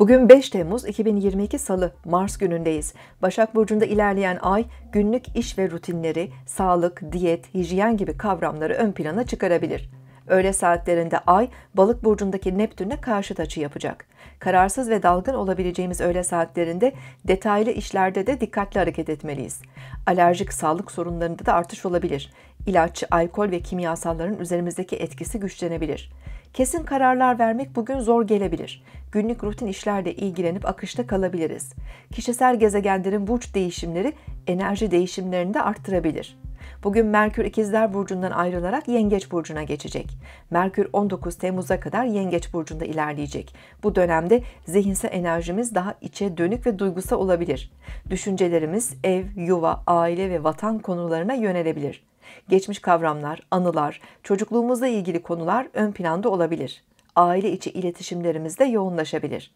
Bugün 5 Temmuz 2022 Salı, Mars günündeyiz. Başak Burcu'nda ilerleyen ay, günlük iş ve rutinleri, sağlık, diyet, hijyen gibi kavramları ön plana çıkarabilir. Öğle saatlerinde Ay, Balık burcundaki Neptün'e karşıt açı yapacak. Kararsız ve dalgın olabileceğimiz öğle saatlerinde detaylı işlerde de dikkatli hareket etmeliyiz. Alerjik sağlık sorunlarında da artış olabilir. İlaç, alkol ve kimyasalların üzerimizdeki etkisi güçlenebilir. Kesin kararlar vermek bugün zor gelebilir. Günlük rutin işlerle ilgilenip akışta kalabiliriz. Kişisel gezegenlerin burç değişimleri enerji değişimlerini de arttırabilir. Bugün Merkür İkizler Burcu'ndan ayrılarak Yengeç Burcu'na geçecek. Merkür 19 Temmuz'a kadar Yengeç Burcu'nda ilerleyecek. Bu dönemde zihinsel enerjimiz daha içe dönük ve duygusal olabilir. Düşüncelerimiz ev, yuva, aile ve vatan konularına yönelebilir. Geçmiş kavramlar, anılar, çocukluğumuzla ilgili konular ön planda olabilir. Aile içi iletişimlerimiz de yoğunlaşabilir.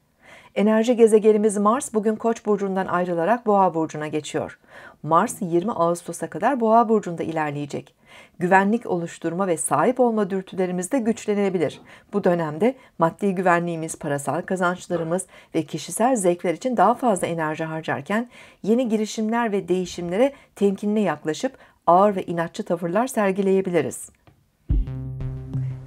Enerji gezegenimiz Mars bugün Koç burcundan ayrılarak Boğa burcuna geçiyor. Mars 20 Ağustos'a kadar Boğa burcunda ilerleyecek. Güvenlik oluşturma ve sahip olma dürtülerimiz de güçlenebilir. Bu dönemde maddi güvenliğimiz, parasal kazançlarımız ve kişisel zevkler için daha fazla enerji harcarken yeni girişimler ve değişimlere temkinle yaklaşıp ağır ve inatçı tavırlar sergileyebiliriz.